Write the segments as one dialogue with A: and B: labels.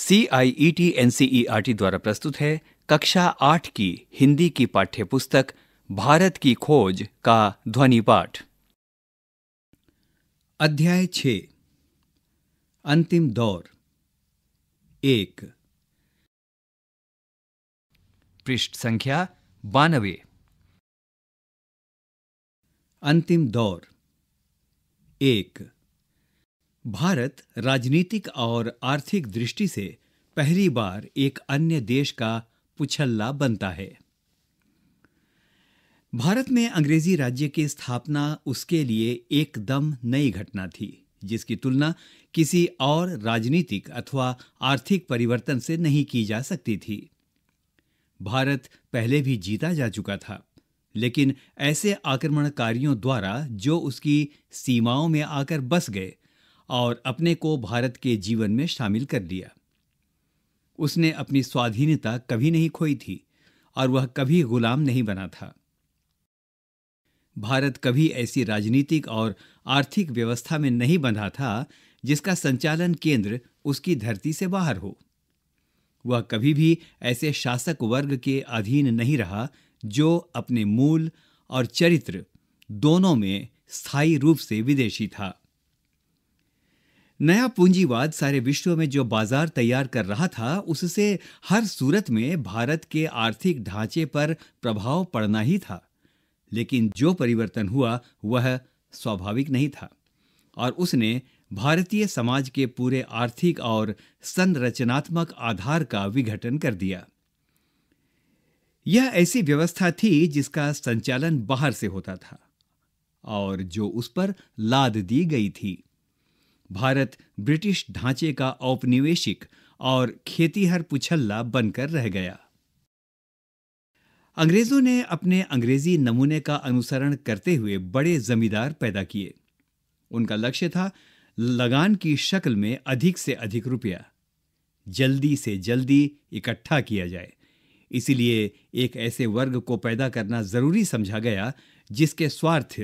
A: C I E T N C E R T द्वारा प्रस्तुत है कक्षा आठ की हिंदी की पाठ्य पुस्तक भारत की खोज का ध्वनि पाठ अध्याय छ अंतिम दौर एक पृष्ठ संख्या बानवे अंतिम दौर एक भारत राजनीतिक और आर्थिक दृष्टि से पहली बार एक अन्य देश का पुछल्ला बनता है भारत में अंग्रेजी राज्य की स्थापना उसके लिए एकदम नई घटना थी जिसकी तुलना किसी और राजनीतिक अथवा आर्थिक परिवर्तन से नहीं की जा सकती थी भारत पहले भी जीता जा चुका था लेकिन ऐसे आक्रमणकारियों द्वारा जो उसकी सीमाओं में आकर बस गए और अपने को भारत के जीवन में शामिल कर लिया उसने अपनी स्वाधीनता कभी नहीं खोई थी और वह कभी गुलाम नहीं बना था भारत कभी ऐसी राजनीतिक और आर्थिक व्यवस्था में नहीं बंधा था जिसका संचालन केंद्र उसकी धरती से बाहर हो वह कभी भी ऐसे शासक वर्ग के अधीन नहीं रहा जो अपने मूल और चरित्र दोनों में स्थायी रूप से विदेशी था नया पूंजीवाद सारे विश्व में जो बाजार तैयार कर रहा था उससे हर सूरत में भारत के आर्थिक ढांचे पर प्रभाव पड़ना ही था लेकिन जो परिवर्तन हुआ वह स्वाभाविक नहीं था और उसने भारतीय समाज के पूरे आर्थिक और संरचनात्मक आधार का विघटन कर दिया यह ऐसी व्यवस्था थी जिसका संचालन बाहर से होता था और जो उस पर लाद दी गई थी भारत ब्रिटिश ढांचे का औपनिवेशिक और खेतीहर पुछल्ला बनकर रह गया अंग्रेजों ने अपने अंग्रेजी नमूने का अनुसरण करते हुए बड़े जमींदार पैदा किए उनका लक्ष्य था लगान की शक्ल में अधिक से अधिक रुपया जल्दी से जल्दी इकट्ठा किया जाए इसीलिए एक ऐसे वर्ग को पैदा करना जरूरी समझा गया जिसके स्वार्थ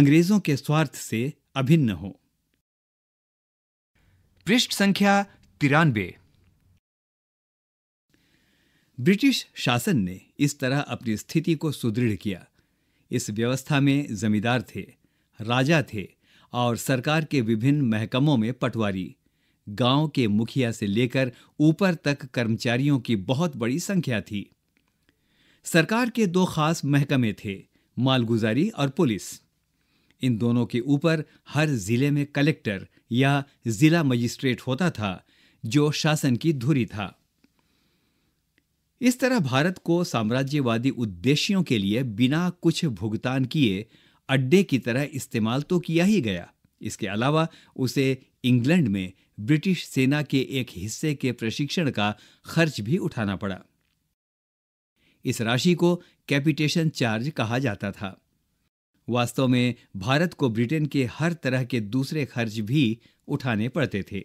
A: अंग्रेजों के स्वार्थ से अभिन्न हो पृष्ठ संख्या तिरानवे ब्रिटिश शासन ने इस तरह अपनी स्थिति को सुदृढ़ किया इस व्यवस्था में जमींदार थे राजा थे और सरकार के विभिन्न महकमों में पटवारी गांव के मुखिया से लेकर ऊपर तक कर्मचारियों की बहुत बड़ी संख्या थी सरकार के दो खास महकमे थे मालगुजारी और पुलिस इन दोनों के ऊपर हर जिले में कलेक्टर या जिला मजिस्ट्रेट होता था जो शासन की धुरी था इस तरह भारत को साम्राज्यवादी उद्देश्यों के लिए बिना कुछ भुगतान किए अड्डे की तरह इस्तेमाल तो किया ही गया इसके अलावा उसे इंग्लैंड में ब्रिटिश सेना के एक हिस्से के प्रशिक्षण का खर्च भी उठाना पड़ा इस राशि को कैपिटेशन चार्ज कहा जाता था वास्तव में भारत को ब्रिटेन के हर तरह के दूसरे खर्च भी उठाने पड़ते थे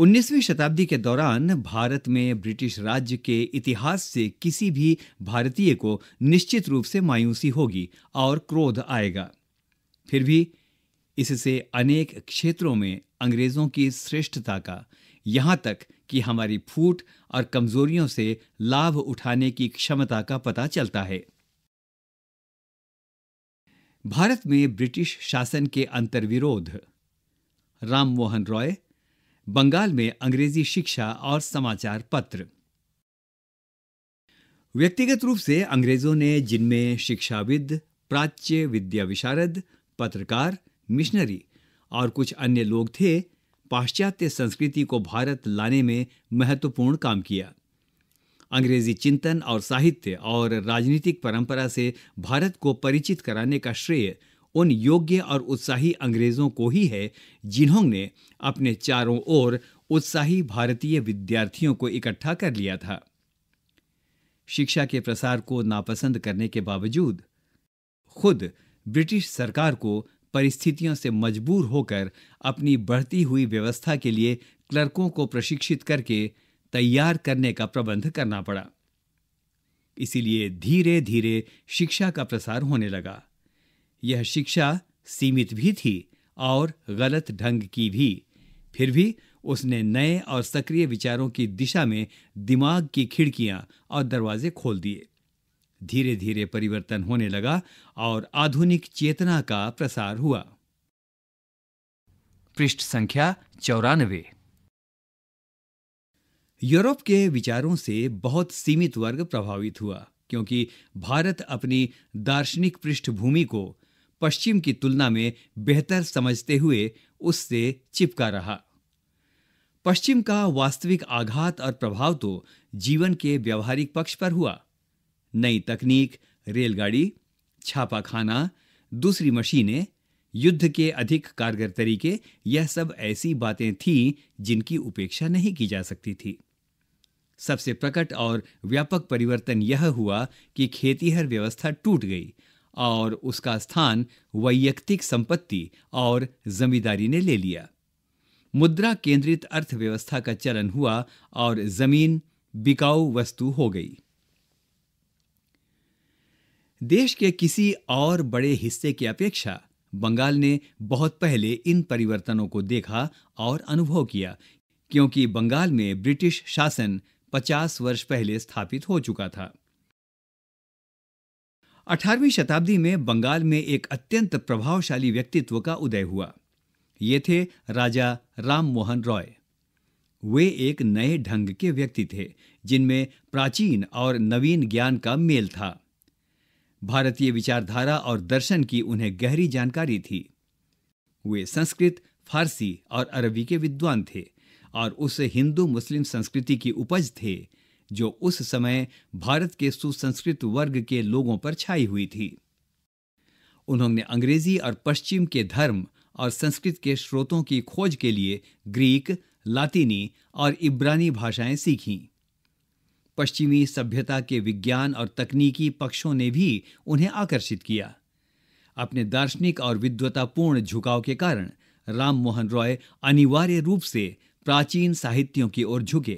A: 19वीं शताब्दी के दौरान भारत में ब्रिटिश राज्य के इतिहास से किसी भी भारतीय को निश्चित रूप से मायूसी होगी और क्रोध आएगा फिर भी इससे अनेक क्षेत्रों में अंग्रेजों की श्रेष्ठता का यहां तक कि हमारी फूट और कमजोरियों से लाभ उठाने की क्षमता का पता चलता है भारत में ब्रिटिश शासन के अंतर्विरोध राम मोहन रॉय बंगाल में अंग्रेजी शिक्षा और समाचार पत्र व्यक्तिगत रूप से अंग्रेजों ने जिनमें शिक्षाविद प्राच्य विद्या विशारद पत्रकार मिशनरी और कुछ अन्य लोग थे पाश्चात्य संस्कृति को भारत लाने में महत्वपूर्ण काम किया अंग्रेजी चिंतन और साहित्य और राजनीतिक परंपरा से भारत को परिचित कराने का श्रेय उन योग्य और उत्साही अंग्रेजों को ही है जिन्होंने अपने चारों ओर उत्साही भारतीय विद्यार्थियों को इकट्ठा कर लिया था शिक्षा के प्रसार को नापसंद करने के बावजूद खुद ब्रिटिश सरकार को परिस्थितियों से मजबूर होकर अपनी बढ़ती हुई व्यवस्था के लिए क्लर्कों को प्रशिक्षित करके तैयार करने का प्रबंध करना पड़ा इसीलिए धीरे धीरे शिक्षा का प्रसार होने लगा यह शिक्षा सीमित भी थी और गलत ढंग की भी फिर भी उसने नए और सक्रिय विचारों की दिशा में दिमाग की खिड़कियां और दरवाजे खोल दिए धीरे धीरे परिवर्तन होने लगा और आधुनिक चेतना का प्रसार हुआ पृष्ठ संख्या चौरानवे यूरोप के विचारों से बहुत सीमित वर्ग प्रभावित हुआ क्योंकि भारत अपनी दार्शनिक पृष्ठभूमि को पश्चिम की तुलना में बेहतर समझते हुए उससे चिपका रहा पश्चिम का वास्तविक आघात और प्रभाव तो जीवन के व्यवहारिक पक्ष पर हुआ नई तकनीक रेलगाड़ी छापाखाना दूसरी मशीनें युद्ध के अधिक कारगर तरीके यह सब ऐसी बातें थीं जिनकी उपेक्षा नहीं की जा सकती थी सबसे प्रकट और व्यापक परिवर्तन यह हुआ कि खेतीहर व्यवस्था टूट गई और उसका स्थान वैयक्तिक संपत्ति और जमींदारी ने ले लिया मुद्रा केंद्रित अर्थव्यवस्था का चलन हुआ और जमीन बिकाऊ वस्तु हो गई देश के किसी और बड़े हिस्से की अपेक्षा बंगाल ने बहुत पहले इन परिवर्तनों को देखा और अनुभव किया क्योंकि बंगाल में ब्रिटिश शासन पचास वर्ष पहले स्थापित हो चुका था 18वीं शताब्दी में बंगाल में एक अत्यंत प्रभावशाली व्यक्तित्व का उदय हुआ ये थे राजा राम मोहन रॉय वे एक नए ढंग के व्यक्ति थे जिनमें प्राचीन और नवीन ज्ञान का मेल था भारतीय विचारधारा और दर्शन की उन्हें गहरी जानकारी थी वे संस्कृत फारसी और अरबी के विद्वान थे और उस हिंदू मुस्लिम संस्कृति की उपज थे जो उस समय भारत के सुसंस्कृत वर्ग के लोगों पर छाई हुई थी उन्होंने अंग्रेजी और पश्चिम के धर्म और संस्कृत के स्रोतों की खोज के लिए ग्रीक लातिनी और इब्रानी भाषाएं सीखी पश्चिमी सभ्यता के विज्ञान और तकनीकी पक्षों ने भी उन्हें आकर्षित किया अपने दार्शनिक और विद्वतापूर्ण झुकाव के कारण राम मोहन रॉय अनिवार्य रूप से प्राचीन साहित्यों की ओर झुके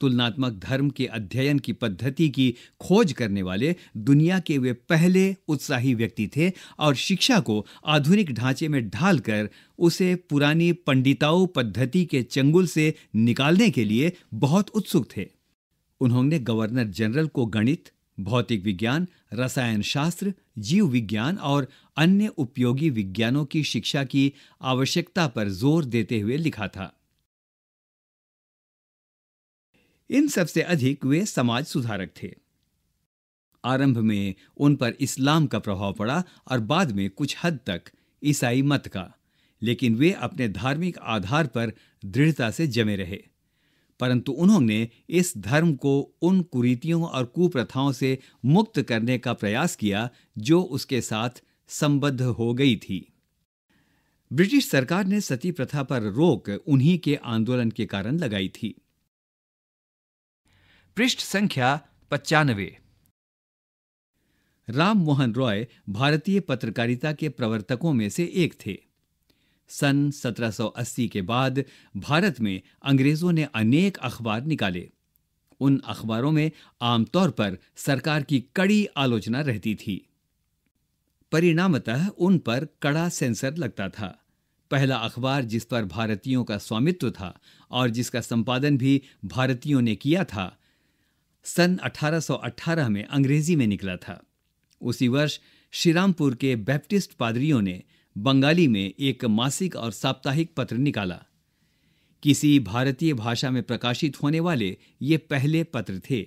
A: तुलनात्मक धर्म के अध्ययन की पद्धति की खोज करने वाले दुनिया के वे पहले उत्साही व्यक्ति थे और शिक्षा को आधुनिक ढांचे में ढालकर उसे पुरानी पंडिताओं पद्धति के चंगुल से निकालने के लिए बहुत उत्सुक थे उन्होंने गवर्नर जनरल को गणित भौतिक विज्ञान रसायन शास्त्र जीव विज्ञान और अन्य उपयोगी विज्ञानों की शिक्षा की आवश्यकता पर जोर देते हुए लिखा था इन सबसे अधिक वे समाज सुधारक थे आरंभ में उन पर इस्लाम का प्रभाव पड़ा और बाद में कुछ हद तक ईसाई मत का लेकिन वे अपने धार्मिक आधार पर दृढ़ता से जमे रहे परंतु उन्होंने इस धर्म को उन कुरीतियों और कुप्रथाओं से मुक्त करने का प्रयास किया जो उसके साथ संबद्ध हो गई थी ब्रिटिश सरकार ने सती प्रथा पर रोक उन्हीं के आंदोलन के कारण लगाई थी पृष्ठ संख्या पचानवे राम मोहन रॉय भारतीय पत्रकारिता के प्रवर्तकों में से एक थे सन 1780 के बाद भारत में अंग्रेजों ने अनेक अखबार निकाले उन अखबारों में आमतौर पर सरकार की कड़ी आलोचना रहती थी परिणामतः उन पर कड़ा सेंसर लगता था पहला अखबार जिस पर भारतीयों का स्वामित्व था और जिसका संपादन भी भारतीयों ने किया था सन 1818 में अंग्रेजी में निकला था उसी वर्ष श्रीरामपुर के बैप्टिस्ट पादरियों ने बंगाली में एक मासिक और साप्ताहिक पत्र निकाला किसी भारतीय भाषा में प्रकाशित होने वाले ये पहले पत्र थे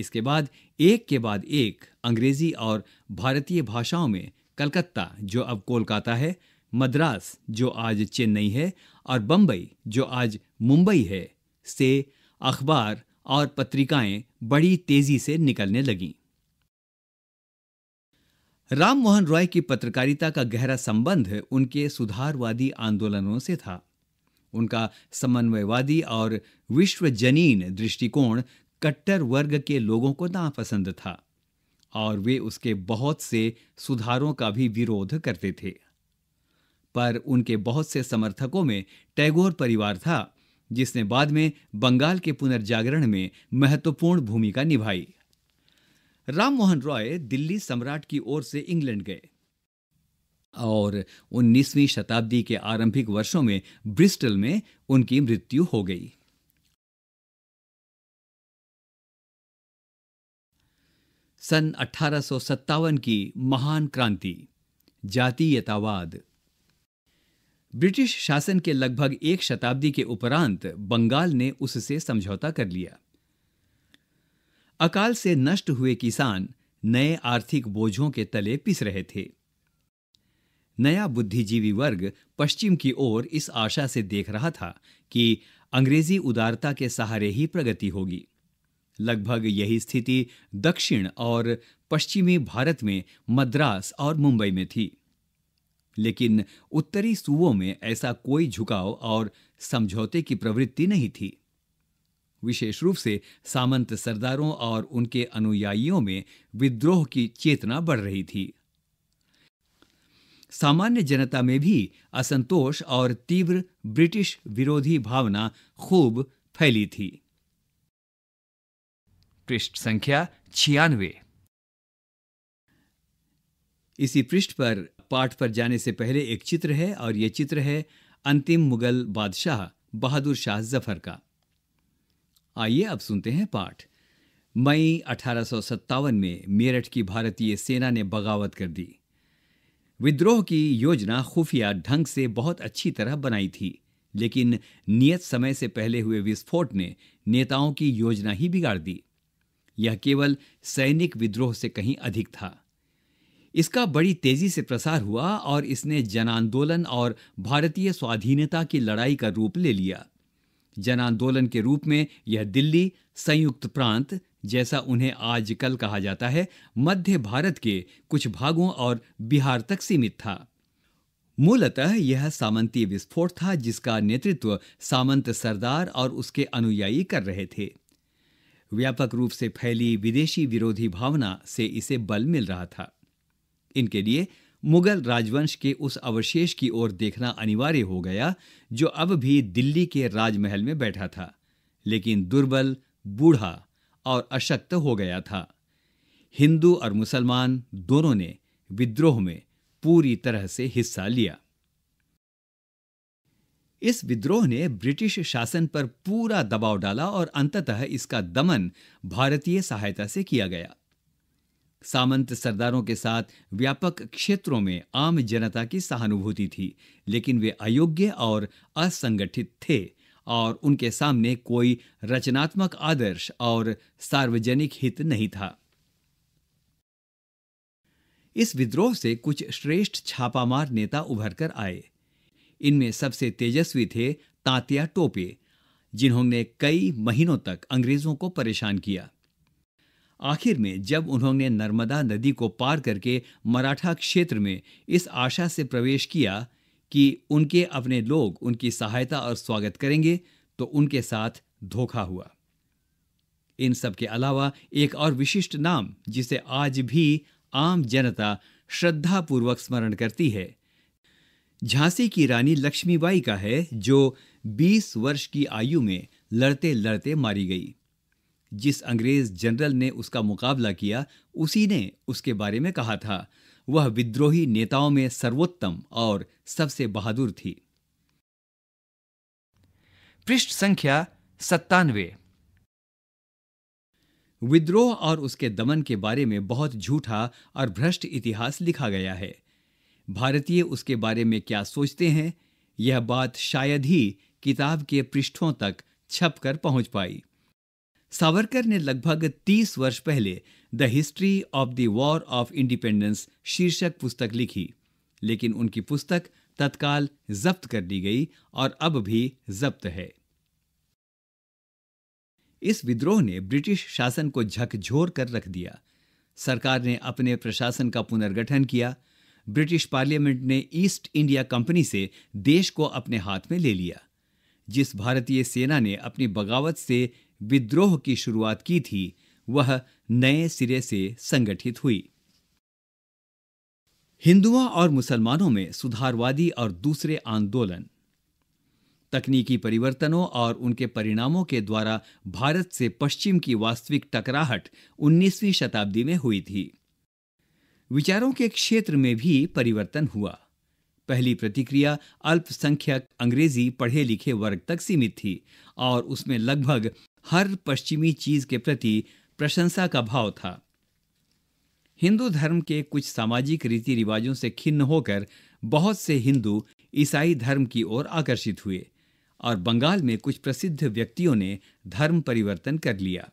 A: इसके बाद एक के बाद एक अंग्रेजी और भारतीय भाषाओं में कलकत्ता जो अब कोलकाता है मद्रास जो आज चेन्नई है और बम्बई जो आज मुंबई है से अखबार और पत्रिकाएं बड़ी तेजी से निकलने लगीं राम मोहन रॉय की पत्रकारिता का गहरा संबंध उनके सुधारवादी आंदोलनों से था उनका समन्वयवादी और विश्वजनीन दृष्टिकोण कट्टर वर्ग के लोगों को नापसंद था और वे उसके बहुत से सुधारों का भी विरोध करते थे पर उनके बहुत से समर्थकों में टैगोर परिवार था जिसने बाद में बंगाल के पुनर्जागरण में महत्वपूर्ण भूमिका निभाई राम मोहन रॉय दिल्ली सम्राट की ओर से इंग्लैंड गए और 19वीं शताब्दी के आरंभिक वर्षों में ब्रिस्टल में उनकी मृत्यु हो गई सन अठारह की महान क्रांति जातीयतावाद ब्रिटिश शासन के लगभग एक शताब्दी के उपरांत बंगाल ने उससे समझौता कर लिया अकाल से नष्ट हुए किसान नए आर्थिक बोझों के तले पिस रहे थे नया बुद्धिजीवी वर्ग पश्चिम की ओर इस आशा से देख रहा था कि अंग्रेजी उदारता के सहारे ही प्रगति होगी लगभग यही स्थिति दक्षिण और पश्चिमी भारत में मद्रास और मुंबई में थी लेकिन उत्तरी सूबों में ऐसा कोई झुकाव और समझौते की प्रवृत्ति नहीं थी विशेष रूप से सामंत सरदारों और उनके अनुयायियों में विद्रोह की चेतना बढ़ रही थी सामान्य जनता में भी असंतोष और तीव्र ब्रिटिश विरोधी भावना खूब फैली थी पृष्ठ संख्या छियानवे इसी पृष्ठ पर पाठ पर जाने से पहले एक चित्र है और यह चित्र है अंतिम मुगल बादशाह बहादुर शाह जफर का आइए अब सुनते हैं पाठ मई अठारह में मेरठ की भारतीय सेना ने बगावत कर दी विद्रोह की योजना खुफिया ढंग से बहुत अच्छी तरह बनाई थी लेकिन नियत समय से पहले हुए विस्फोट ने नेताओं की योजना ही बिगाड़ दी यह केवल सैनिक विद्रोह से कहीं अधिक था इसका बड़ी तेजी से प्रसार हुआ और इसने जन आंदोलन और भारतीय स्वाधीनता की लड़ाई का रूप ले लिया जन आंदोलन के रूप में यह दिल्ली संयुक्त प्रांत जैसा उन्हें आजकल कहा जाता है मध्य भारत के कुछ भागों और बिहार तक सीमित था मूलतः यह सामंती विस्फोट था जिसका नेतृत्व सामंत सरदार और उसके अनुयायी कर रहे थे व्यापक रूप से फैली विदेशी विरोधी भावना से इसे बल मिल रहा था इनके लिए मुगल राजवंश के उस अवशेष की ओर देखना अनिवार्य हो गया जो अब भी दिल्ली के राजमहल में बैठा था लेकिन दुर्बल बूढ़ा और अशक्त हो गया था हिंदू और मुसलमान दोनों ने विद्रोह में पूरी तरह से हिस्सा लिया इस विद्रोह ने ब्रिटिश शासन पर पूरा दबाव डाला और अंततः इसका दमन भारतीय सहायता से किया गया सामंत सरदारों के साथ व्यापक क्षेत्रों में आम जनता की सहानुभूति थी लेकिन वे अयोग्य और असंगठित थे और उनके सामने कोई रचनात्मक आदर्श और सार्वजनिक हित नहीं था इस विद्रोह से कुछ श्रेष्ठ छापामार नेता उभर कर आए इनमें सबसे तेजस्वी थे तांतिया टोपे जिन्होंने कई महीनों तक अंग्रेजों को परेशान किया आखिर में जब उन्होंने नर्मदा नदी को पार करके मराठा क्षेत्र में इस आशा से प्रवेश किया कि उनके अपने लोग उनकी सहायता और स्वागत करेंगे तो उनके साथ धोखा हुआ इन सब के अलावा एक और विशिष्ट नाम जिसे आज भी आम जनता श्रद्धापूर्वक स्मरण करती है झांसी की रानी लक्ष्मीबाई का है जो 20 वर्ष की आयु में लड़ते लड़ते मारी गई जिस अंग्रेज जनरल ने उसका मुकाबला किया उसी ने उसके बारे में कहा था वह विद्रोही नेताओं में सर्वोत्तम और सबसे बहादुर थी पृष्ठ संख्या सत्तानवे विद्रोह और उसके दमन के बारे में बहुत झूठा और भ्रष्ट इतिहास लिखा गया है भारतीय उसके बारे में क्या सोचते हैं यह बात शायद ही किताब के पृष्ठों तक छप कर पहुंच पाई सावरकर ने लगभग 30 वर्ष पहले the history of the war of independence शीर्षक पुस्तक लिखी लेकिन उनकी पुस्तक तत्काल जब्त कर दी गई और अब भी जब्त है इस विद्रोह ने ब्रिटिश शासन को झकझोर कर रख दिया सरकार ने अपने प्रशासन का पुनर्गठन किया ब्रिटिश पार्लियामेंट ने ईस्ट इंडिया कंपनी से देश को अपने हाथ में ले लिया जिस भारतीय सेना ने अपनी बगावत से विद्रोह की शुरुआत की थी वह नए सिरे से संगठित हुई हिंदुओं और मुसलमानों में सुधारवादी और दूसरे आंदोलन तकनीकी परिवर्तनों और उनके परिणामों के द्वारा भारत से पश्चिम की वास्तविक टकराहट 19वीं शताब्दी में हुई थी विचारों के क्षेत्र में भी परिवर्तन हुआ पहली प्रतिक्रिया अल्पसंख्यक अंग्रेजी पढ़े लिखे वर्ग तक सीमित थी और उसमें लगभग हर पश्चिमी चीज के प्रति प्रशंसा का भाव था हिंदू धर्म के कुछ सामाजिक रीति रिवाजों से खिन्न होकर बहुत से हिंदू ईसाई धर्म की ओर आकर्षित हुए और बंगाल में कुछ प्रसिद्ध व्यक्तियों ने धर्म परिवर्तन कर लिया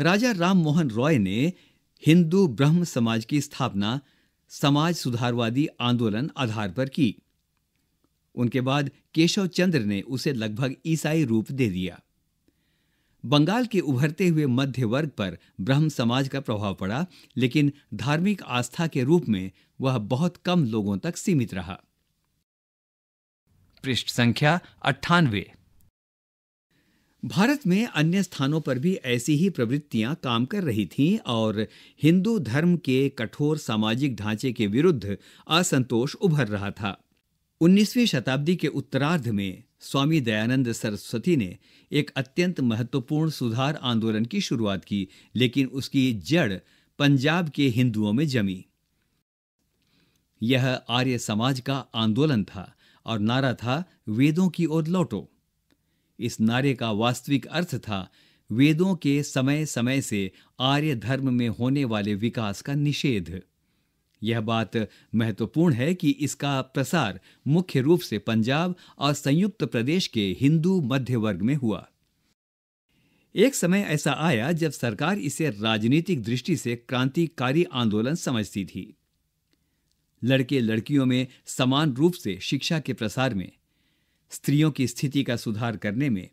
A: राजा राम मोहन रॉय ने हिंदू ब्रह्म समाज की स्थापना समाज सुधारवादी आंदोलन आधार पर की उनके बाद केशव चंद्र ने उसे लगभग ईसाई रूप दे दिया बंगाल के उभरते हुए मध्य वर्ग पर ब्रह्म समाज का प्रभाव पड़ा लेकिन धार्मिक आस्था के रूप में वह बहुत कम लोगों तक सीमित रहा पृष्ठ संख्या अट्ठानवे भारत में अन्य स्थानों पर भी ऐसी ही प्रवृत्तियां काम कर रही थीं और हिंदू धर्म के कठोर सामाजिक ढांचे के विरुद्ध असंतोष उभर रहा था 19वीं शताब्दी के उत्तरार्ध में स्वामी दयानंद सरस्वती ने एक अत्यंत महत्वपूर्ण सुधार आंदोलन की शुरुआत की लेकिन उसकी जड़ पंजाब के हिंदुओं में जमी यह आर्य समाज का आंदोलन था और नारा था वेदों की ओर लौटो इस नारे का वास्तविक अर्थ था वेदों के समय समय से आर्य धर्म में होने वाले विकास का निषेध यह बात महत्वपूर्ण है कि इसका प्रसार मुख्य रूप से पंजाब और संयुक्त प्रदेश के हिंदू मध्य वर्ग में हुआ एक समय ऐसा आया जब सरकार इसे राजनीतिक दृष्टि से क्रांतिकारी आंदोलन समझती थी लड़के लड़कियों में समान रूप से शिक्षा के प्रसार में स्त्रियों की स्थिति का सुधार करने में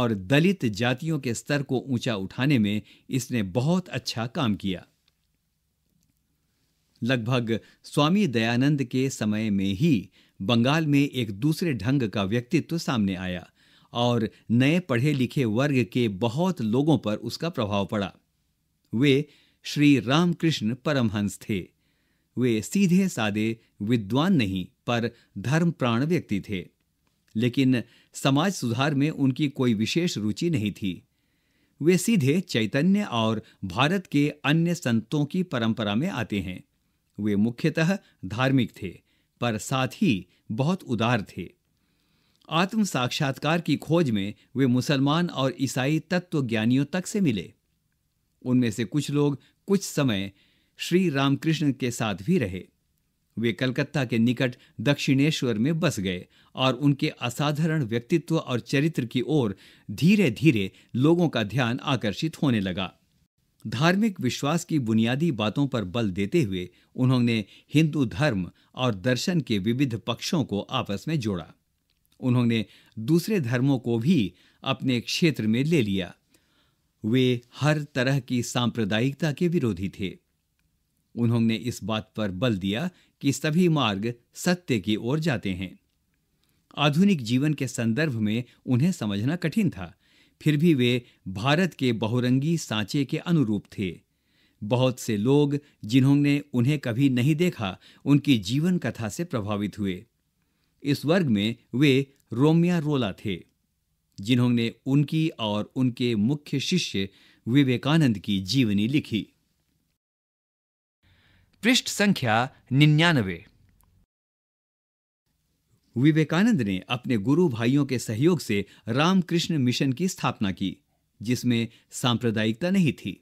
A: और दलित जातियों के स्तर को ऊंचा उठाने में इसने बहुत अच्छा काम किया लगभग स्वामी दयानंद के समय में ही बंगाल में एक दूसरे ढंग का व्यक्तित्व सामने आया और नए पढ़े लिखे वर्ग के बहुत लोगों पर उसका प्रभाव पड़ा वे श्री रामकृष्ण परमहंस थे वे सीधे सादे विद्वान नहीं पर धर्म प्राण व्यक्ति थे लेकिन समाज सुधार में उनकी कोई विशेष रुचि नहीं थी वे सीधे चैतन्य और भारत के अन्य संतों की परंपरा में आते हैं वे मुख्यतः धार्मिक थे पर साथ ही बहुत उदार थे आत्म साक्षात्कार की खोज में वे मुसलमान और ईसाई तत्व ज्ञानियों तक से मिले उनमें से कुछ लोग कुछ समय श्री रामकृष्ण के साथ भी रहे वे कलकत्ता के निकट दक्षिणेश्वर में बस गए और उनके असाधारण व्यक्तित्व और चरित्र की ओर धीरे धीरे लोगों का ध्यान आकर्षित होने लगा धार्मिक विश्वास की बुनियादी बातों पर बल देते हुए उन्होंने हिंदू धर्म और दर्शन के विविध पक्षों को आपस में जोड़ा उन्होंने दूसरे धर्मों को भी अपने क्षेत्र में ले लिया वे हर तरह की सांप्रदायिकता के विरोधी थे उन्होंने इस बात पर बल दिया कि सभी मार्ग सत्य की ओर जाते हैं आधुनिक जीवन के संदर्भ में उन्हें समझना कठिन था फिर भी वे भारत के बहुरंगी सांचे के अनुरूप थे बहुत से लोग जिन्होंने उन्हें कभी नहीं देखा उनकी जीवन कथा से प्रभावित हुए इस वर्ग में वे रोमिया रोला थे जिन्होंने उनकी और उनके मुख्य शिष्य विवेकानंद की जीवनी लिखी पृष्ठ संख्या निन्यानवे विवेकानंद ने अपने गुरु भाइयों के सहयोग से रामकृष्ण मिशन की स्थापना की जिसमें सांप्रदायिकता नहीं थी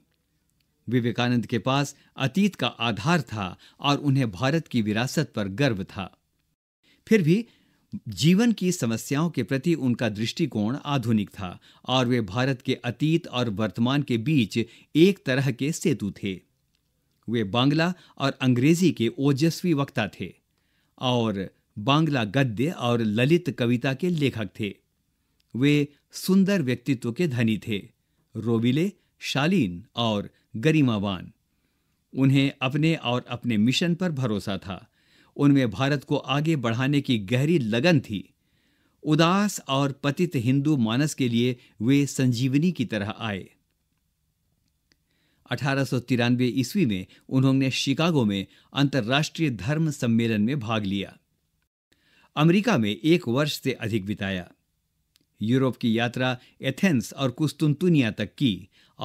A: विवेकानंद के पास अतीत का आधार था और उन्हें भारत की विरासत पर गर्व था फिर भी जीवन की समस्याओं के प्रति उनका दृष्टिकोण आधुनिक था और वे भारत के अतीत और वर्तमान के बीच एक तरह के सेतु थे वे बांग्ला और अंग्रेजी के ओजस्वी वक्ता थे और बांग्ला गद्य और ललित कविता के लेखक थे वे सुंदर व्यक्तित्व के धनी थे रोबिले शालीन और गरिमावान उन्हें अपने और अपने मिशन पर भरोसा था उनमें भारत को आगे बढ़ाने की गहरी लगन थी उदास और पतित हिंदू मानस के लिए वे संजीवनी की तरह आए अठारह ईस्वी में उन्होंने शिकागो में अंतर्राष्ट्रीय धर्म सम्मेलन में भाग लिया अमेरिका में एक वर्ष से अधिक बिताया यूरोप की यात्रा एथेंस और कुस्तुनतुनिया तक की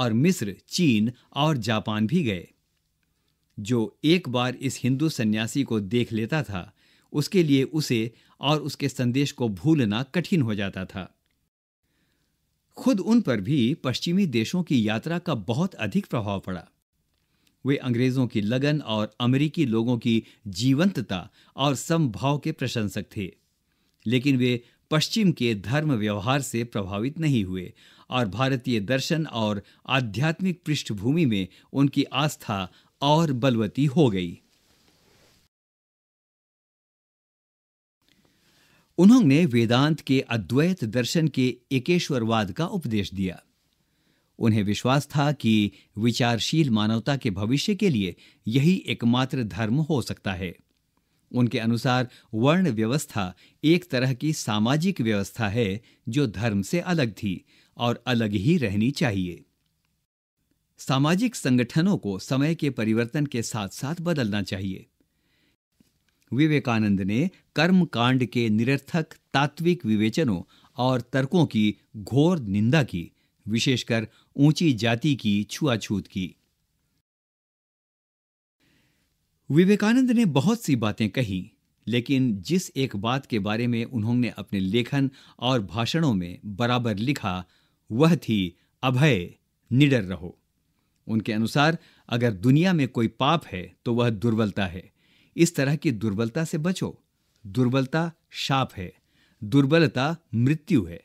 A: और मिस्र चीन और जापान भी गए जो एक बार इस हिंदू सन्यासी को देख लेता था उसके लिए उसे और उसके संदेश को भूलना कठिन हो जाता था खुद उन पर भी पश्चिमी देशों की यात्रा का बहुत अधिक प्रभाव पड़ा वे अंग्रेजों की लगन और अमेरिकी लोगों की जीवंतता और समभाव के प्रशंसक थे लेकिन वे पश्चिम के धर्म व्यवहार से प्रभावित नहीं हुए और भारतीय दर्शन और आध्यात्मिक पृष्ठभूमि में उनकी आस्था और बलवती हो गई उन्होंने वेदांत के अद्वैत दर्शन के एकेश्वरवाद का उपदेश दिया उन्हें विश्वास था कि विचारशील मानवता के भविष्य के लिए यही एकमात्र धर्म हो सकता है उनके अनुसार वर्ण व्यवस्था एक तरह की सामाजिक व्यवस्था है जो धर्म से अलग थी और अलग ही रहनी चाहिए सामाजिक संगठनों को समय के परिवर्तन के साथ साथ बदलना चाहिए विवेकानंद ने कर्म कांड के निरर्थक तात्विक विवेचनों और तर्कों की घोर निंदा की विशेषकर ऊंची जाति की छुआछूत की विवेकानंद ने बहुत सी बातें कही लेकिन जिस एक बात के बारे में उन्होंने अपने लेखन और भाषणों में बराबर लिखा वह थी अभय निडर रहो उनके अनुसार अगर दुनिया में कोई पाप है तो वह दुर्बलता है इस तरह की दुर्बलता से बचो दुर्बलता शाप है दुर्बलता मृत्यु है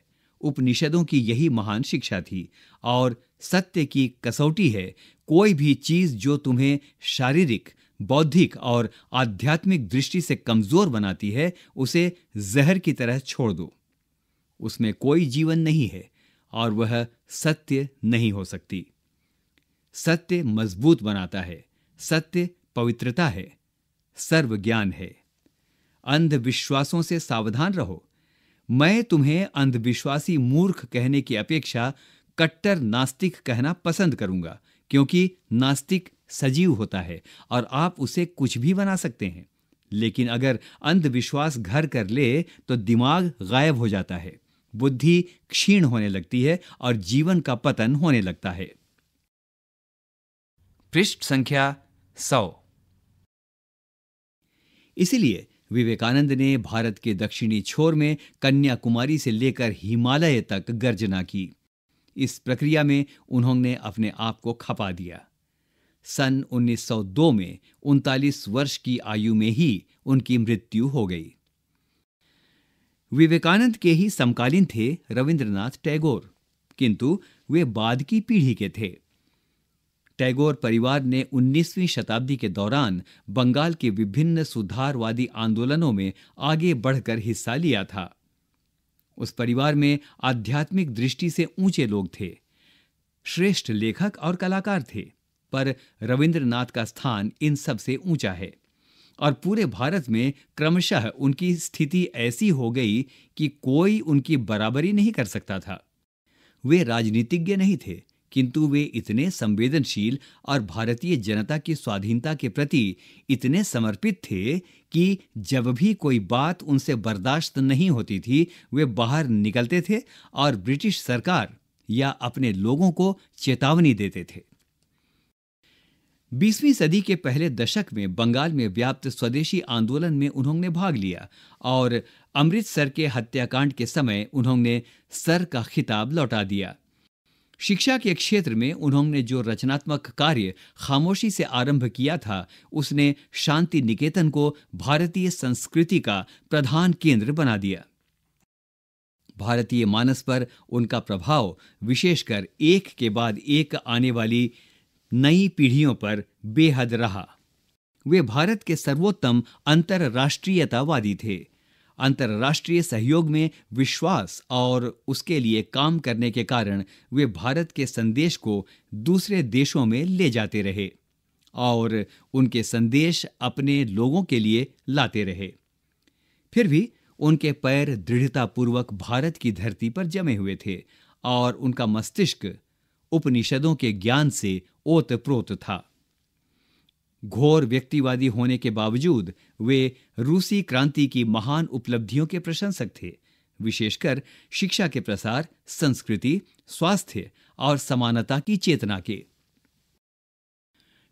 A: उपनिषदों की यही महान शिक्षा थी और सत्य की कसौटी है कोई भी चीज जो तुम्हें शारीरिक बौद्धिक और आध्यात्मिक दृष्टि से कमजोर बनाती है उसे जहर की तरह छोड़ दो उसमें कोई जीवन नहीं है और वह सत्य नहीं हो सकती सत्य मजबूत बनाता है सत्य पवित्रता है सर्व ज्ञान है अंधविश्वासों से सावधान रहो मैं तुम्हें अंधविश्वासी मूर्ख कहने की अपेक्षा कट्टर नास्तिक कहना पसंद करूंगा क्योंकि नास्तिक सजीव होता है और आप उसे कुछ भी बना सकते हैं लेकिन अगर अंधविश्वास घर कर ले तो दिमाग गायब हो जाता है बुद्धि क्षीण होने लगती है और जीवन का पतन होने लगता है पृष्ठ संख्या सौ इसीलिए विवेकानंद ने भारत के दक्षिणी छोर में कन्याकुमारी से लेकर हिमालय तक गर्जना की इस प्रक्रिया में उन्होंने अपने आप को खपा दिया सन 1902 में उनतालीस वर्ष की आयु में ही उनकी मृत्यु हो गई विवेकानंद के ही समकालीन थे रविंद्रनाथ टैगोर किंतु वे बाद की पीढ़ी के थे टैगोर परिवार ने 19वीं शताब्दी के दौरान बंगाल के विभिन्न सुधारवादी आंदोलनों में आगे बढ़कर हिस्सा लिया था उस परिवार में आध्यात्मिक दृष्टि से ऊंचे लोग थे श्रेष्ठ लेखक और कलाकार थे पर रविंद्रनाथ का स्थान इन सब से ऊंचा है और पूरे भारत में क्रमशः उनकी स्थिति ऐसी हो गई कि कोई उनकी बराबरी नहीं कर सकता था वे राजनीतिज्ञ नहीं थे किंतु वे इतने संवेदनशील और भारतीय जनता की स्वाधीनता के प्रति इतने समर्पित थे कि जब भी कोई बात उनसे बर्दाश्त नहीं होती थी वे बाहर निकलते थे और ब्रिटिश सरकार या अपने लोगों को चेतावनी देते थे 20वीं सदी के पहले दशक में बंगाल में व्याप्त स्वदेशी आंदोलन में उन्होंने भाग लिया और अमृतसर के हत्याकांड के समय उन्होंने सर का खिताब लौटा दिया शिक्षा के क्षेत्र में उन्होंने जो रचनात्मक कार्य खामोशी से आरंभ किया था उसने शांति निकेतन को भारतीय संस्कृति का प्रधान केंद्र बना दिया भारतीय मानस पर उनका प्रभाव विशेषकर एक के बाद एक आने वाली नई पीढ़ियों पर बेहद रहा वे भारत के सर्वोत्तम अंतर्राष्ट्रीयतावादी थे अंतर्राष्ट्रीय सहयोग में विश्वास और उसके लिए काम करने के कारण वे भारत के संदेश को दूसरे देशों में ले जाते रहे और उनके संदेश अपने लोगों के लिए लाते रहे फिर भी उनके पैर दृढ़तापूर्वक भारत की धरती पर जमे हुए थे और उनका मस्तिष्क उपनिषदों के ज्ञान से ओतप्रोत था घोर व्यक्तिवादी होने के बावजूद वे रूसी क्रांति की महान उपलब्धियों के प्रशंसक थे विशेषकर शिक्षा के प्रसार संस्कृति स्वास्थ्य और समानता की चेतना के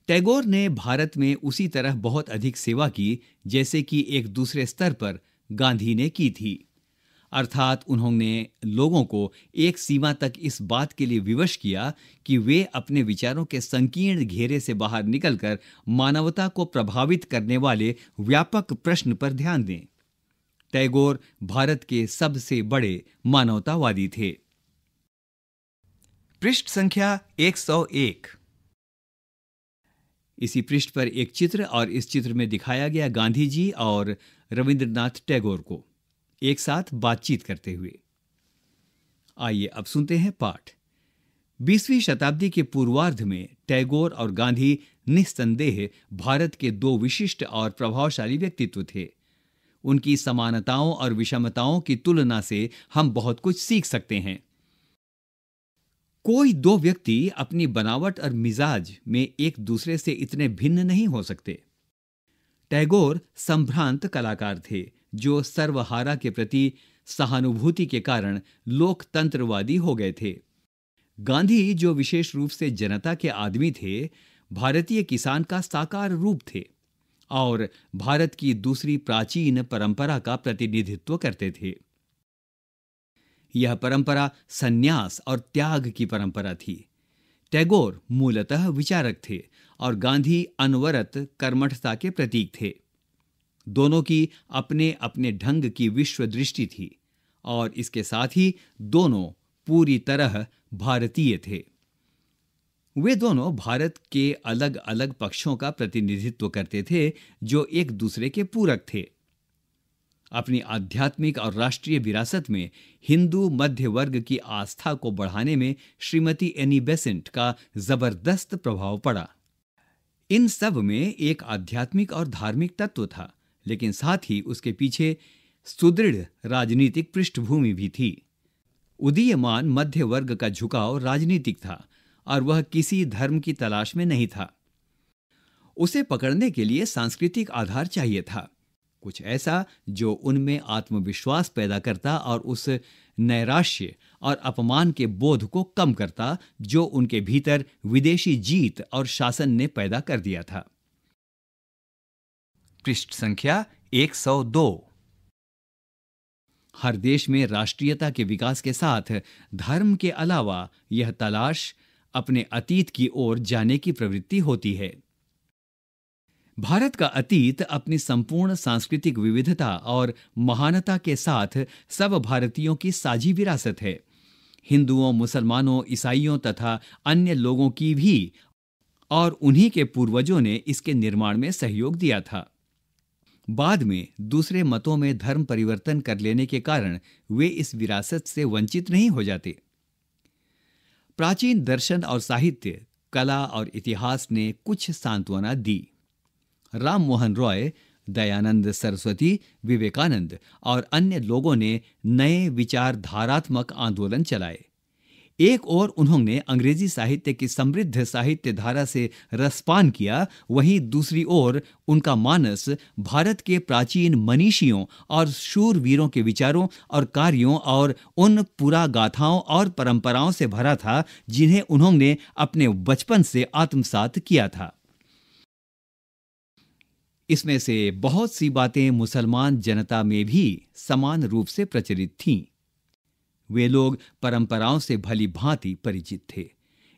A: टैगोर ने भारत में उसी तरह बहुत अधिक सेवा की जैसे कि एक दूसरे स्तर पर गांधी ने की थी अर्थात उन्होंने लोगों को एक सीमा तक इस बात के लिए विवश किया कि वे अपने विचारों के संकीर्ण घेरे से बाहर निकलकर मानवता को प्रभावित करने वाले व्यापक प्रश्न पर ध्यान दें टैगोर भारत के सबसे बड़े मानवतावादी थे पृष्ठ संख्या 101 इसी पृष्ठ पर एक चित्र और इस चित्र में दिखाया गया गांधी जी और रविंद्रनाथ टैगोर को एक साथ बातचीत करते हुए आइए अब सुनते हैं पाठ बीसवीं शताब्दी के पूर्वार्ध में टैगोर और गांधी निस्संदेह भारत के दो विशिष्ट और प्रभावशाली व्यक्तित्व थे उनकी समानताओं और विषमताओं की तुलना से हम बहुत कुछ सीख सकते हैं कोई दो व्यक्ति अपनी बनावट और मिजाज में एक दूसरे से इतने भिन्न नहीं हो सकते टैगोर संभ्रांत कलाकार थे जो सर्वहारा के प्रति सहानुभूति के कारण लोकतंत्रवादी हो गए थे गांधी जो विशेष रूप से जनता के आदमी थे भारतीय किसान का साकार रूप थे और भारत की दूसरी प्राचीन परंपरा का प्रतिनिधित्व करते थे यह परंपरा संन्यास और त्याग की परंपरा थी टैगोर मूलतः विचारक थे और गांधी अनवरत कर्मठता के प्रतीक थे दोनों की अपने अपने ढंग की विश्व दृष्टि थी और इसके साथ ही दोनों पूरी तरह भारतीय थे वे दोनों भारत के अलग अलग पक्षों का प्रतिनिधित्व करते थे जो एक दूसरे के पूरक थे अपनी आध्यात्मिक और राष्ट्रीय विरासत में हिंदू मध्य वर्ग की आस्था को बढ़ाने में श्रीमती एनी बेसेंट का जबरदस्त प्रभाव पड़ा इन सब में एक आध्यात्मिक और धार्मिक तत्व था लेकिन साथ ही उसके पीछे सुदृढ़ राजनीतिक पृष्ठभूमि भी थी उदीयमान मध्य वर्ग का झुकाव राजनीतिक था और वह किसी धर्म की तलाश में नहीं था उसे पकड़ने के लिए सांस्कृतिक आधार चाहिए था कुछ ऐसा जो उनमें आत्मविश्वास पैदा करता और उस नैराश्य और अपमान के बोध को कम करता जो उनके भीतर विदेशी जीत और शासन ने पैदा कर दिया था पृष्ठ संख्या 102 हर देश में राष्ट्रीयता के विकास के साथ धर्म के अलावा यह तलाश अपने अतीत की ओर जाने की प्रवृत्ति होती है भारत का अतीत अपनी संपूर्ण सांस्कृतिक विविधता और महानता के साथ सब भारतीयों की साझी विरासत है हिंदुओं मुसलमानों ईसाइयों तथा अन्य लोगों की भी और उन्हीं के पूर्वजों ने इसके निर्माण में सहयोग दिया था बाद में दूसरे मतों में धर्म परिवर्तन कर लेने के कारण वे इस विरासत से वंचित नहीं हो जाते प्राचीन दर्शन और साहित्य कला और इतिहास ने कुछ सांत्वना दी राम मोहन रॉय दयानंद सरस्वती विवेकानंद और अन्य लोगों ने नए विचारधारात्मक आंदोलन चलाए एक ओर उन्होंने अंग्रेजी साहित्य की समृद्ध साहित्य धारा से रसपान किया वहीं दूसरी ओर उनका मानस भारत के प्राचीन मनीषियों और शूरवीरों के विचारों और कार्यों और उन पुरा गाथाओं और परंपराओं से भरा था जिन्हें उन्होंने अपने बचपन से आत्मसात किया था इसमें से बहुत सी बातें मुसलमान जनता में भी समान रूप से प्रचलित थीं वे लोग परंपराओं से भली भांति परिचित थे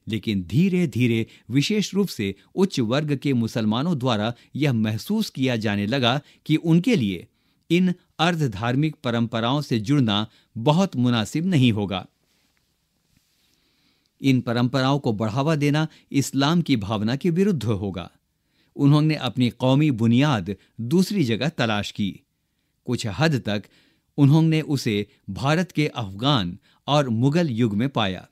A: लेकिन धीरे धीरे विशेष रूप से उच्च वर्ग के मुसलमानों द्वारा यह महसूस किया जाने लगा कि उनके लिए इन अर्धधार्मिक परंपराओं से जुड़ना बहुत मुनासिब नहीं होगा इन परंपराओं को बढ़ावा देना इस्लाम की भावना के विरुद्ध होगा उन्होंने अपनी कौमी बुनियाद दूसरी जगह तलाश की कुछ हद तक उन्होंने उसे भारत के अफगान और मुगल युग में पाया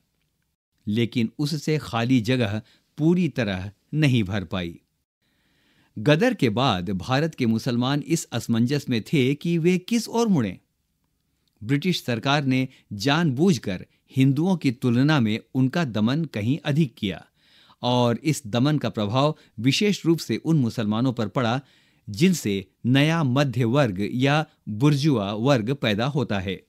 A: लेकिन उससे खाली जगह पूरी तरह नहीं भर पाई गदर के बाद भारत के मुसलमान इस असमंजस में थे कि वे किस ओर मुड़े ब्रिटिश सरकार ने जानबूझकर हिंदुओं की तुलना में उनका दमन कहीं अधिक किया और इस दमन का प्रभाव विशेष रूप से उन मुसलमानों पर पड़ा जिनसे नया मध्य वर्ग या बुर्जुआ वर्ग पैदा होता है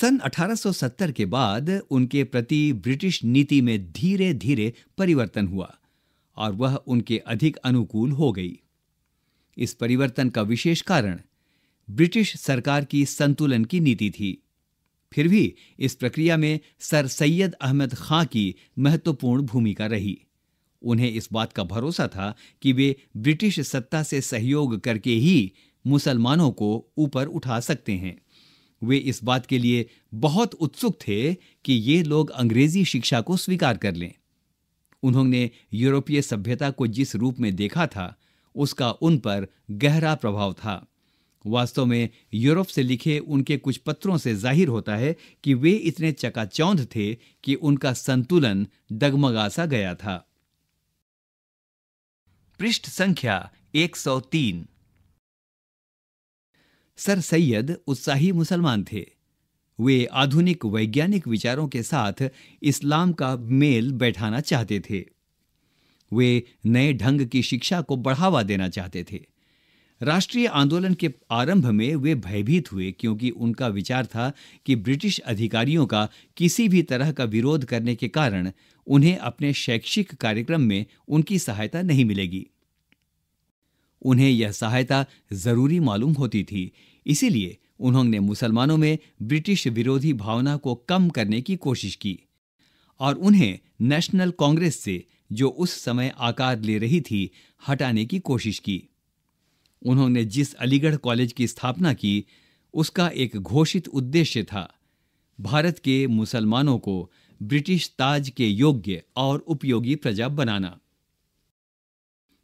A: सन 1870 के बाद उनके प्रति ब्रिटिश नीति में धीरे धीरे परिवर्तन हुआ और वह उनके अधिक अनुकूल हो गई इस परिवर्तन का विशेष कारण ब्रिटिश सरकार की संतुलन की नीति थी फिर भी इस प्रक्रिया में सर सैयद अहमद खां की महत्वपूर्ण भूमिका रही उन्हें इस बात का भरोसा था कि वे ब्रिटिश सत्ता से सहयोग करके ही मुसलमानों को ऊपर उठा सकते हैं वे इस बात के लिए बहुत उत्सुक थे कि ये लोग अंग्रेजी शिक्षा को स्वीकार कर लें उन्होंने यूरोपीय सभ्यता को जिस रूप में देखा था उसका उन पर गहरा प्रभाव था वास्तव में यूरोप से लिखे उनके कुछ पत्रों से जाहिर होता है कि वे इतने चकाचौंध थे कि उनका संतुलन डगमगा सा गया था पृष्ठ संख्या 103 सर सैयद उत्साही मुसलमान थे वे आधुनिक वैज्ञानिक विचारों के साथ इस्लाम का मेल बैठाना चाहते थे वे नए ढंग की शिक्षा को बढ़ावा देना चाहते थे राष्ट्रीय आंदोलन के आरंभ में वे भयभीत हुए क्योंकि उनका विचार था कि ब्रिटिश अधिकारियों का किसी भी तरह का विरोध करने के कारण उन्हें अपने शैक्षिक कार्यक्रम में उनकी सहायता नहीं मिलेगी उन्हें यह सहायता जरूरी मालूम होती थी इसीलिए उन्होंने मुसलमानों में ब्रिटिश विरोधी भावना को कम करने की कोशिश की और उन्हें नेशनल कांग्रेस से जो उस समय आकार ले रही थी हटाने की कोशिश की उन्होंने जिस अलीगढ़ कॉलेज की स्थापना की उसका एक घोषित उद्देश्य था भारत के मुसलमानों को ब्रिटिश ताज के योग्य और उपयोगी प्रजा बनाना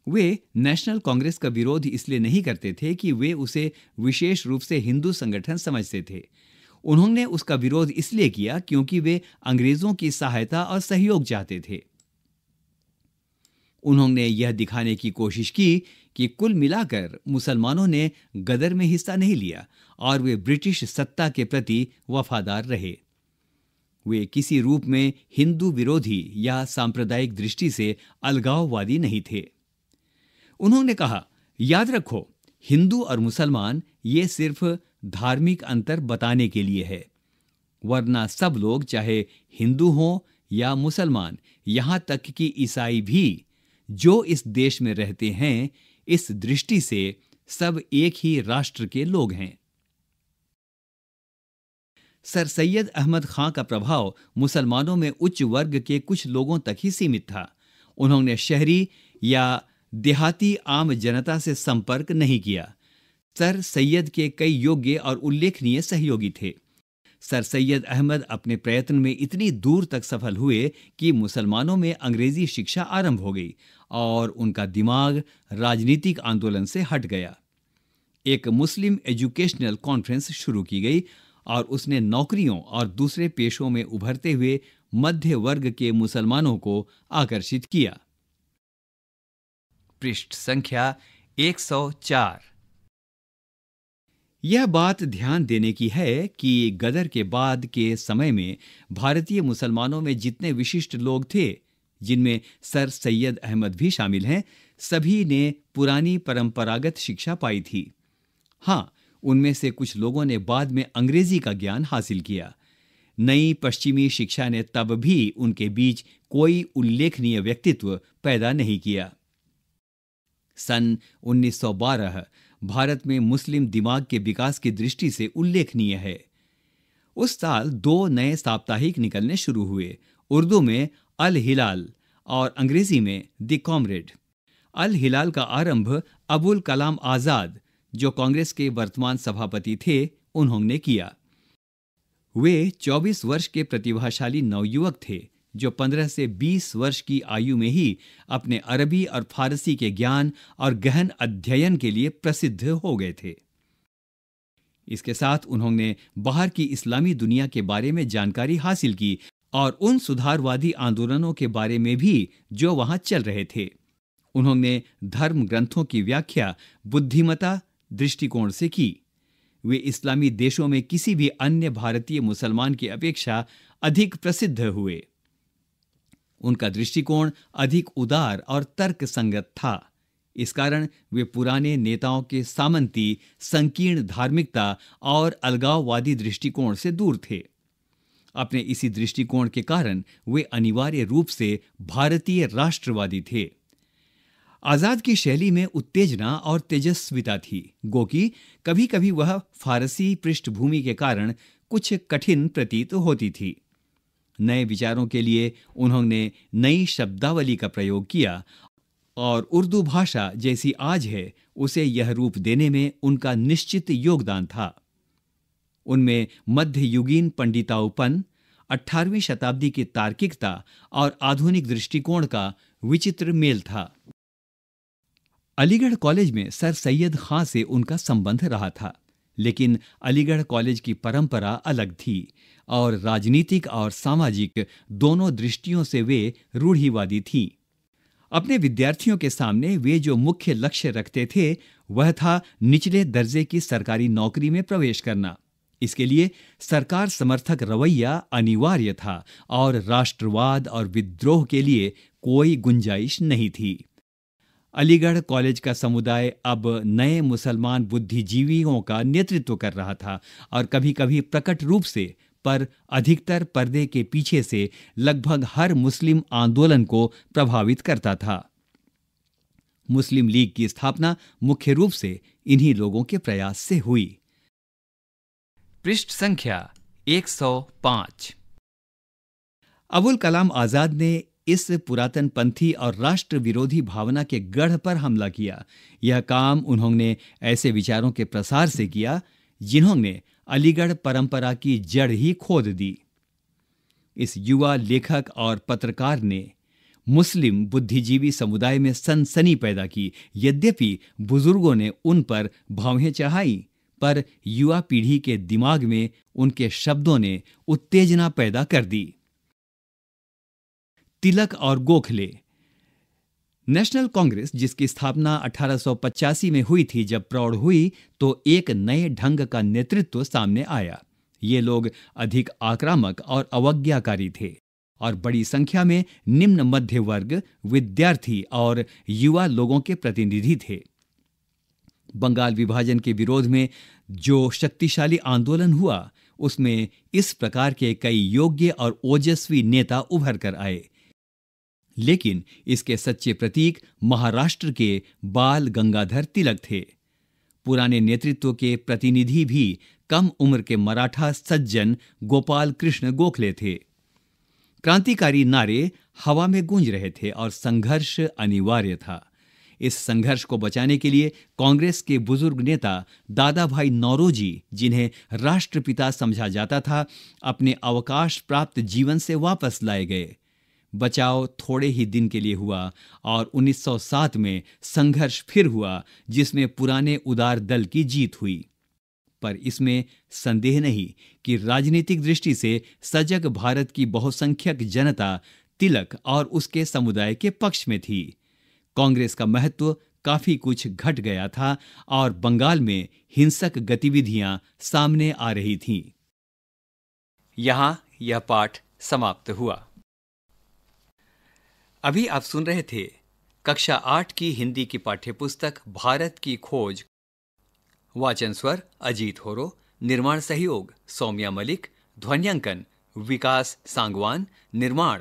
A: वे नेशनल कांग्रेस का विरोध इसलिए नहीं करते थे कि वे उसे विशेष रूप से हिंदू संगठन समझते थे उन्होंने उसका विरोध इसलिए किया क्योंकि वे अंग्रेजों की सहायता और सहयोग चाहते थे उन्होंने यह दिखाने की कोशिश की कि कुल मिलाकर मुसलमानों ने गदर में हिस्सा नहीं लिया और वे ब्रिटिश सत्ता के प्रति वफादार रहे वे किसी रूप में हिंदू विरोधी या सांप्रदायिक दृष्टि से अलगाववादी नहीं थे उन्होंने कहा याद रखो हिंदू और मुसलमान ये सिर्फ धार्मिक अंतर बताने के लिए है वरना सब लोग चाहे हिंदू हों या मुसलमान यहां तक कि ईसाई भी जो इस देश में रहते हैं इस दृष्टि से सब एक ही राष्ट्र के लोग हैं सर सैयद अहमद खां का प्रभाव मुसलमानों में उच्च वर्ग के कुछ लोगों तक ही सीमित था उन्होंने शहरी या देहाती आम जनता से संपर्क नहीं किया सर सैयद के कई योग्य और उल्लेखनीय सहयोगी थे सर सैयद अहमद अपने प्रयत्न में इतनी दूर तक सफल हुए कि मुसलमानों में अंग्रेजी शिक्षा आरंभ हो गई और उनका दिमाग राजनीतिक आंदोलन से हट गया एक मुस्लिम एजुकेशनल कॉन्फ्रेंस शुरू की गई और उसने नौकरियों और दूसरे पेशों में उभरते हुए मध्य वर्ग के मुसलमानों को आकर्षित किया पृष्ठ संख्या 104 यह बात ध्यान देने की है कि गदर के बाद के समय में भारतीय मुसलमानों में जितने विशिष्ट लोग थे जिनमें सर सैयद अहमद भी शामिल हैं सभी ने पुरानी परंपरागत शिक्षा पाई थी हाँ उनमें से कुछ लोगों ने बाद में अंग्रेजी का ज्ञान हासिल किया नई पश्चिमी शिक्षा ने तब भी उनके बीच कोई उल्लेखनीय व्यक्तित्व पैदा नहीं किया सन 1912 भारत में मुस्लिम दिमाग के विकास की दृष्टि से उल्लेखनीय है उस साल दो नए साप्ताहिक निकलने शुरू हुए उर्दू में अल हिलाल और अंग्रेजी में द कॉमरेड अल हिलाल का आरंभ अबुल कलाम आज़ाद जो कांग्रेस के वर्तमान सभापति थे उन्होंने किया वे 24 वर्ष के प्रतिभाशाली नवयुवक थे जो 15 से 20 वर्ष की आयु में ही अपने अरबी और फारसी के ज्ञान और गहन अध्ययन के लिए प्रसिद्ध हो गए थे इसके साथ उन्होंने बाहर की इस्लामी दुनिया के बारे में जानकारी हासिल की और उन सुधारवादी आंदोलनों के बारे में भी जो वहां चल रहे थे उन्होंने धर्म ग्रंथों की व्याख्या बुद्धिमता दृष्टिकोण से की वे इस्लामी देशों में किसी भी अन्य भारतीय मुसलमान की अपेक्षा अधिक प्रसिद्ध हुए उनका दृष्टिकोण अधिक उदार और तर्क संगत था इस कारण वे पुराने नेताओं के सामंती संकीर्ण धार्मिकता और अलगाववादी दृष्टिकोण से दूर थे अपने इसी दृष्टिकोण के कारण वे अनिवार्य रूप से भारतीय राष्ट्रवादी थे आज़ाद की शैली में उत्तेजना और तेजस्विता थी गोकि कभी कभी वह फारसी पृष्ठभूमि के कारण कुछ कठिन प्रतीत होती थी नए विचारों के लिए उन्होंने नई शब्दावली का प्रयोग किया और उर्दू भाषा जैसी आज है उसे यह रूप देने में उनका निश्चित योगदान था उनमें मध्ययुगीन पंडिताऊपन अठारहवीं शताब्दी की तार्किकता और आधुनिक दृष्टिकोण का विचित्र मेल था अलीगढ़ कॉलेज में सर सैयद खां से उनका संबंध रहा था लेकिन अलीगढ़ कॉलेज की परंपरा अलग थी और राजनीतिक और सामाजिक दोनों दृष्टियों से वे रूढ़िवादी थीं अपने विद्यार्थियों के सामने वे जो मुख्य लक्ष्य रखते थे वह था निचले दर्जे की सरकारी नौकरी में प्रवेश करना इसके लिए सरकार समर्थक रवैया अनिवार्य था और राष्ट्रवाद और विद्रोह के लिए कोई गुंजाइश नहीं थी अलीगढ़ कॉलेज का समुदाय अब नए मुसलमान बुद्धिजीवियों का नेतृत्व कर रहा था और कभी कभी प्रकट रूप से पर अधिकतर पर्दे के पीछे से लगभग हर मुस्लिम आंदोलन को प्रभावित करता था मुस्लिम लीग की स्थापना मुख्य रूप से इन्हीं लोगों के प्रयास से हुई पृष्ठ संख्या 105 अबुल कलाम आजाद ने इस पुरातन पंथी और राष्ट्र विरोधी भावना के गढ़ पर हमला किया यह काम उन्होंने ऐसे विचारों के प्रसार से किया जिन्होंने अलीगढ़ परंपरा की जड़ ही खोद दी इस युवा लेखक और पत्रकार ने मुस्लिम बुद्धिजीवी समुदाय में सनसनी पैदा की यद्यपि बुजुर्गों ने उन पर भावें चढ़ाई पर युवा पीढ़ी के दिमाग में उनके शब्दों ने उत्तेजना पैदा कर दी तिलक और गोखले नेशनल कांग्रेस जिसकी स्थापना 1885 में हुई थी जब प्रौढ़ हुई तो एक नए ढंग का नेतृत्व सामने आया ये लोग अधिक आक्रामक और अवज्ञाकारी थे और बड़ी संख्या में निम्न मध्य वर्ग विद्यार्थी और युवा लोगों के प्रतिनिधि थे बंगाल विभाजन के विरोध में जो शक्तिशाली आंदोलन हुआ उसमें इस प्रकार के कई योग्य और ओजस्वी नेता उभर कर आए लेकिन इसके सच्चे प्रतीक महाराष्ट्र के बाल गंगाधर तिलक थे पुराने नेतृत्व के प्रतिनिधि भी कम उम्र के मराठा सज्जन गोपाल कृष्ण गोखले थे क्रांतिकारी नारे हवा में गूंज रहे थे और संघर्ष अनिवार्य था इस संघर्ष को बचाने के लिए कांग्रेस के बुजुर्ग नेता दादा भाई नौरोजी जिन्हें राष्ट्रपिता समझा जाता था अपने अवकाश प्राप्त जीवन से वापस लाए गए बचाव थोड़े ही दिन के लिए हुआ और 1907 में संघर्ष फिर हुआ जिसमें पुराने उदार दल की जीत हुई पर इसमें संदेह नहीं कि राजनीतिक दृष्टि से सजग भारत की बहुसंख्यक जनता तिलक और उसके समुदाय के पक्ष में थी कांग्रेस का महत्व काफी कुछ घट गया था और बंगाल में हिंसक गतिविधियां सामने आ रही थीं। यहां यह पाठ समाप्त हुआ अभी आप सुन रहे थे कक्षा आठ की हिंदी की पाठ्यपुस्तक भारत की खोज वाचन स्वर अजीत होरो निर्माण सहयोग सौम्या मलिक ध्वन्यांकन विकास सांगवान निर्माण